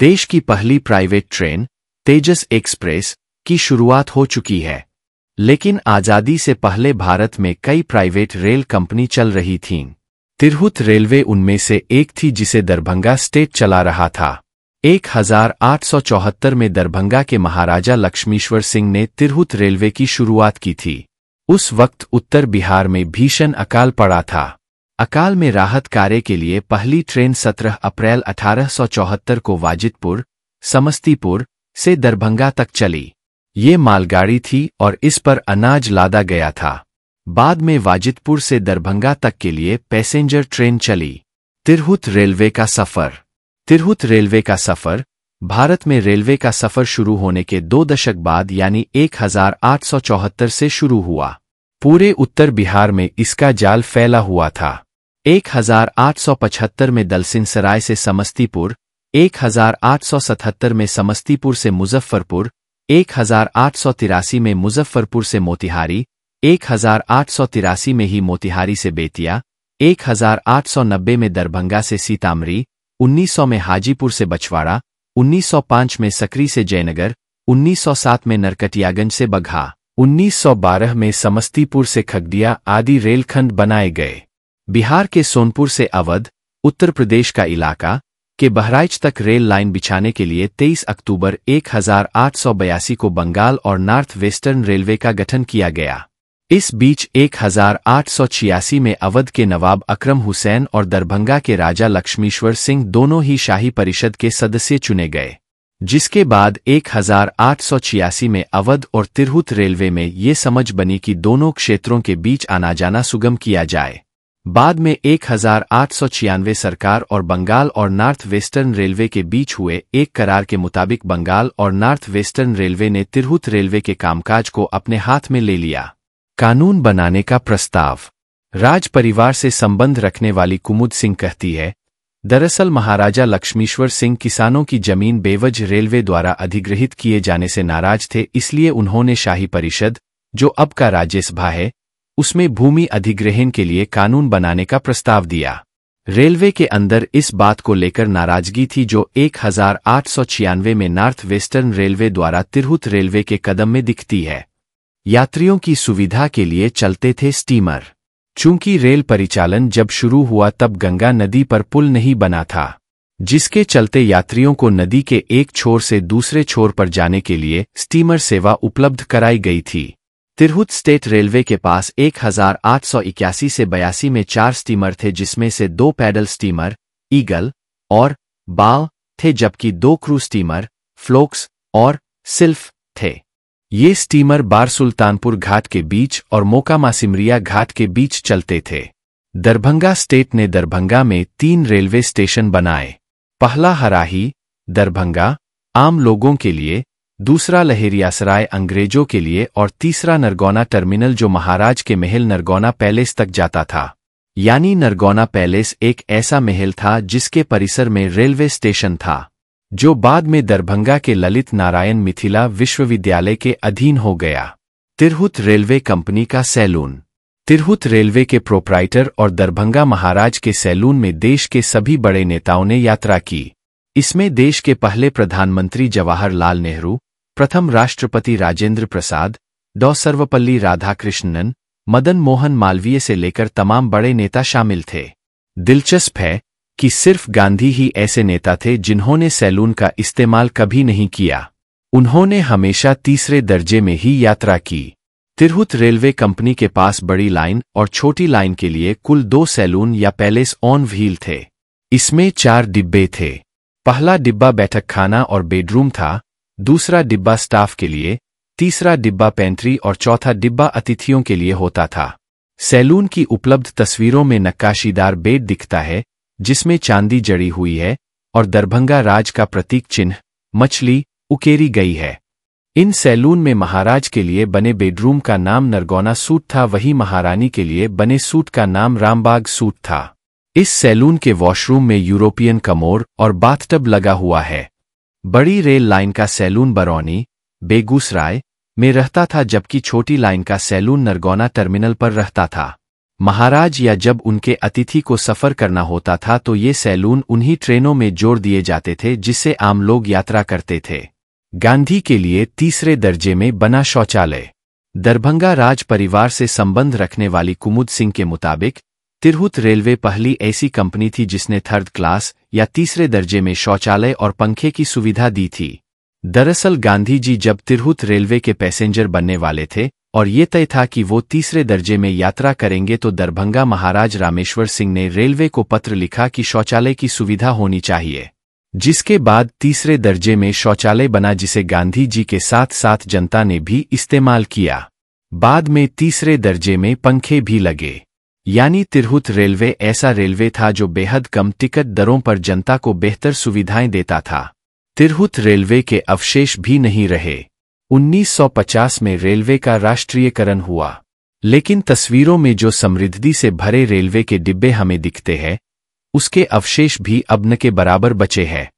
देश की पहली प्राइवेट ट्रेन तेजस एक्सप्रेस की शुरुआत हो चुकी है लेकिन आज़ादी से पहले भारत में कई प्राइवेट रेल कंपनी चल रही थीं तिरहुत रेलवे उनमें से एक थी जिसे दरभंगा स्टेट चला रहा था 1874 में दरभंगा के महाराजा लक्ष्मीश्वर सिंह ने तिरहुत रेलवे की शुरुआत की थी उस वक्त उत्तर बिहार में भीषण अकाल पड़ा था अकाल में राहत कार्य के लिए पहली ट्रेन 17 अप्रैल 1874 को वाजिदपुर समस्तीपुर से दरभंगा तक चली ये मालगाड़ी थी और इस पर अनाज लादा गया था बाद में वाजिदपुर से दरभंगा तक के लिए पैसेंजर ट्रेन चली तिरहुत रेलवे का सफ़र तिरहुत रेलवे का सफ़र भारत में रेलवे का सफ़र शुरू होने के दो दशक बाद यानी 1874 से शुरू हुआ पूरे उत्तर बिहार में इसका जाल फैला हुआ था 1875 में दलसिन सराय से समस्तीपुर 1877 में समस्तीपुर से मुजफ्फरपुर एक में मुजफ्फरपुर से मोतिहारी एक में ही मोतिहारी से बेतिया 1890 में दरभंगा से सीतामरी 1900 में हाजीपुर से बछवाड़ा 1905 में सकरी से जयनगर 1907 में नरकटियागंज से बघा 1912 में समस्तीपुर से खगडिया आदि रेलखंड बनाए गए बिहार के सोनपुर से अवध उत्तर प्रदेश का इलाका के बहराइच तक रेल लाइन बिछाने के लिए 23 अक्टूबर एक को बंगाल और नॉर्थ वेस्टर्न रेलवे का गठन किया गया इस बीच एक में अवध के नवाब अकरम हुसैन और दरभंगा के राजा लक्ष्मीश्वर सिंह दोनों ही शाही परिषद के सदस्य चुने गए जिसके बाद एक में अवध और तिरहुत रेलवे में ये समझ बनी कि दोनों क्षेत्रों के बीच आना जाना सुगम किया जाए बाद में एक सरकार और बंगाल और नॉर्थ वेस्टर्न रेलवे के बीच हुए एक करार के मुताबिक बंगाल और नॉर्थ वेस्टर्न रेलवे ने तिरहुत रेलवे के कामकाज को अपने हाथ में ले लिया कानून बनाने का प्रस्ताव राज परिवार से संबंध रखने वाली कुमुद सिंह कहती है दरअसल महाराजा लक्ष्मीश्वर सिंह किसानों की जमीन बेवज रेलवे द्वारा अधिग्रहित किए जाने से नाराज थे इसलिए उन्होंने शाही परिषद जो अब का राज्यसभा है उसमें भूमि अधिग्रहण के लिए कानून बनाने का प्रस्ताव दिया रेलवे के अंदर इस बात को लेकर नाराजगी थी जो एक में नॉर्थ वेस्टर्न रेलवे द्वारा तिरहुत रेलवे के कदम में दिखती है यात्रियों की सुविधा के लिए चलते थे स्टीमर चूंकि रेल परिचालन जब शुरू हुआ तब गंगा नदी पर पुल नहीं बना था जिसके चलते यात्रियों को नदी के एक छोर से दूसरे छोर पर जाने के लिए स्टीमर सेवा उपलब्ध कराई गई थी तिरहुत स्टेट रेलवे के पास एक से बयासी में चार स्टीमर थे जिसमें से दो पैडल स्टीमर ईगल और बाव थे जबकि दो क्रू स्टीमर फ्लोक्स और सिल्फ थे ये स्टीमर बार सुल्तानपुर घाट के बीच और मोका मासिमरिया घाट के बीच चलते थे दरभंगा स्टेट ने दरभंगा में तीन रेलवे स्टेशन बनाए पहला हराही दरभंगा आम लोगों के लिए दूसरा लहेरियासराय अंग्रेजों के लिए और तीसरा नरगौना टर्मिनल जो महाराज के महल नरगौना पैलेस तक जाता था यानी नरगौना पैलेस एक ऐसा महल था जिसके परिसर में रेलवे स्टेशन था जो बाद में दरभंगा के ललित नारायण मिथिला विश्वविद्यालय के अधीन हो गया तिरहुत रेलवे कंपनी का सैलून तिरहुत रेलवे के प्रोपराइटर और दरभंगा महाराज के सैलून में देश के सभी बड़े नेताओं ने यात्रा की इसमें देश के पहले प्रधानमंत्री जवाहरलाल नेहरू प्रथम राष्ट्रपति राजेंद्र प्रसाद डॉ सर्वपल्ली राधाकृष्णन मदन मोहन मालवीय से लेकर तमाम बड़े नेता शामिल थे दिलचस्प है कि सिर्फ गांधी ही ऐसे नेता थे जिन्होंने सैलून का इस्तेमाल कभी नहीं किया उन्होंने हमेशा तीसरे दर्जे में ही यात्रा की तिरहुत रेलवे कंपनी के पास बड़ी लाइन और छोटी लाइन के लिए कुल दो सैलून या पैलेस ऑन व्हील थे इसमें चार डिब्बे थे पहला डिब्बा बैठक खाना और बेडरूम था दूसरा डिब्बा स्टाफ के लिए तीसरा डिब्बा पेंट्री और चौथा डिब्बा अतिथियों के लिए होता था सैलून की उपलब्ध तस्वीरों में नक्काशीदार बेड दिखता है जिसमें चांदी जड़ी हुई है और दरभंगा राज का प्रतीक चिन्ह मछली उकेरी गई है इन सैलून में महाराज के लिए बने बेडरूम का नाम नरगौना सूट था वही महारानी के लिए बने सूट का नाम रामबाग सूट था इस सैलून के वॉशरूम में यूरोपियन कमोर और बाथटब लगा हुआ है बड़ी रेल लाइन का सैलून बरौनी बेगूसराय में रहता था जबकि छोटी लाइन का सैलून नरगौना टर्मिनल पर रहता था महाराज या जब उनके अतिथि को सफ़र करना होता था तो ये सैलून उन्हीं ट्रेनों में जोड़ दिए जाते थे जिससे आम लोग यात्रा करते थे गांधी के लिए तीसरे दर्जे में बना शौचालय दरभंगा राज परिवार से संबंध रखने वाली कुमुद सिंह के मुताबिक तिरहुत रेलवे पहली ऐसी कंपनी थी जिसने थर्ड क्लास या तीसरे दर्जे में शौचालय और पंखे की सुविधा दी थी दरअसल गांधी जी जब तिरहुत रेलवे के पैसेंजर बनने वाले थे और ये तय था कि वो तीसरे दर्जे में यात्रा करेंगे तो दरभंगा महाराज रामेश्वर सिंह ने रेलवे को पत्र लिखा कि शौचालय की सुविधा होनी चाहिए जिसके बाद तीसरे दर्जे में शौचालय बना जिसे गांधी जी के साथ साथ जनता ने भी इस्तेमाल किया बाद में तीसरे दर्जे में पंखे भी लगे यानी तिरहुत रेलवे ऐसा रेलवे था जो बेहद कम टिकट दरों पर जनता को बेहतर सुविधाएं देता था तिरहुत रेलवे के अवशेष भी नहीं रहे 1950 में रेलवे का राष्ट्रीयकरण हुआ लेकिन तस्वीरों में जो समृद्धि से भरे रेलवे के डिब्बे हमें दिखते हैं उसके अवशेष भी अब न के बराबर बचे हैं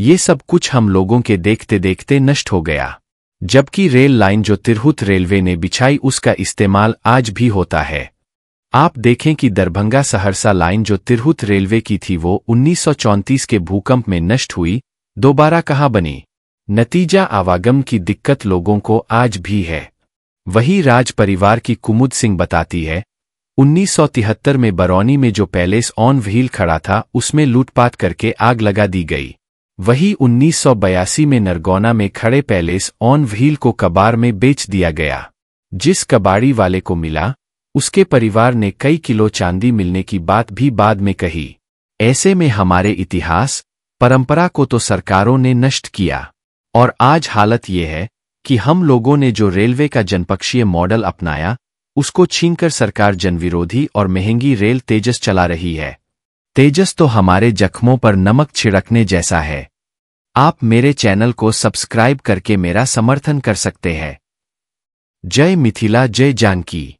ये सब कुछ हम लोगों के देखते देखते नष्ट हो गया जबकि रेल लाइन जो तिरहुत रेलवे ने बिछाई उसका इस्तेमाल आज भी होता है आप देखें कि दरभंगा सहरसा लाइन जो तिरहुत रेलवे की थी वो उन्नीस के भूकंप में नष्ट हुई दोबारा कहाँ बनी नतीजा आवागम की दिक्कत लोगों को आज भी है वही राज परिवार की कुमुद सिंह बताती है उन्नीस में बरौनी में जो पैलेस ऑन व्हील खड़ा था उसमें लूटपाट करके आग लगा दी गई वही उन्नीस में नरगौना में खड़े पैलेस ऑन व्हील को कबार में बेच दिया गया जिस कबाड़ी वाले को मिला उसके परिवार ने कई किलो चांदी मिलने की बात भी बाद में कही ऐसे में हमारे इतिहास परंपरा को तो सरकारों ने नष्ट किया और आज हालत ये है कि हम लोगों ने जो रेलवे का जनपक्षीय मॉडल अपनाया उसको छीनकर सरकार जनविरोधी और महंगी रेल तेजस चला रही है तेजस तो हमारे जख्मों पर नमक छिड़कने जैसा है आप मेरे चैनल को सब्सक्राइब करके मेरा समर्थन कर सकते हैं जय मिथिला जय जानकी